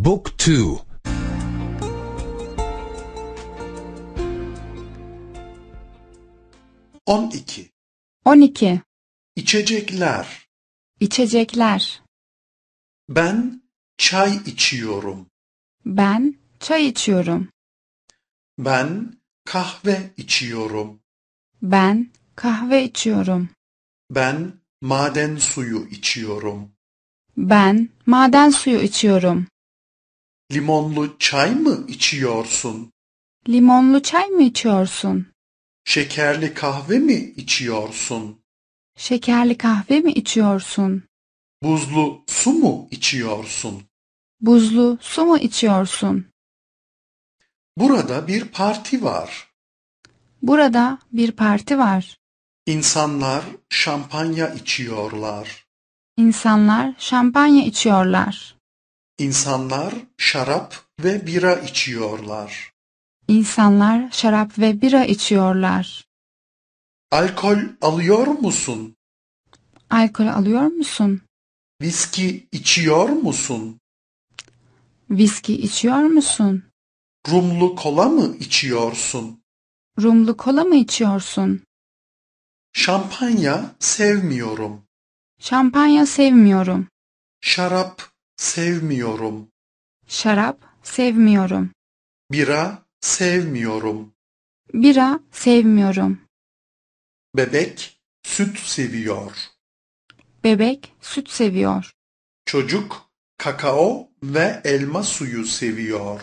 Book 2 12 12 İçecekler İçecekler Ben çay içiyorum. Ben çay içiyorum. Ben kahve içiyorum. Ben kahve içiyorum. Ben maden suyu içiyorum. Ben maden suyu içiyorum. Limonlu çay mı içiyorsun? Limonlu çay mı içiyorsun? Şekerli kahve mi içiyorsun? Şekerli kahve mi içiyorsun? Buzlu su mu içiyorsun? Buzlu su mu içiyorsun? Burada bir parti var. Burada bir parti var. İnsanlar şampanya içiyorlar. İnsanlar şampanya içiyorlar. İnsanlar şarap ve bira içiyorlar. İnsanlar şarap ve bira içiyorlar. Alkol alıyor musun? Alkol alıyor musun? Viski içiyor musun? Viski içiyor musun? Rumlu kola mı içiyorsun? Rumlu kola mı içiyorsun? Şampanya sevmiyorum. Şampanya sevmiyorum. Şarap sevmiyorum. Şarap sevmiyorum. Bira sevmiyorum. Bira sevmiyorum. Bebek süt seviyor. Bebek süt seviyor. Çocuk kakao ve elma suyu seviyor.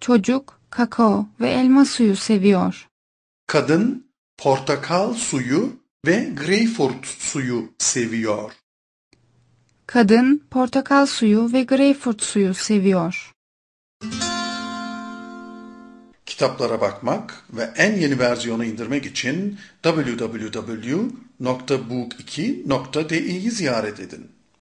Çocuk kakao ve elma suyu seviyor. Kadın portakal suyu ve greyfurt suyu seviyor. Kadın portakal suyu ve greyfurt suyu seviyor. Kitaplara bakmak ve en yeni versiyonu indirmek için www.book2.de'yi ziyaret edin.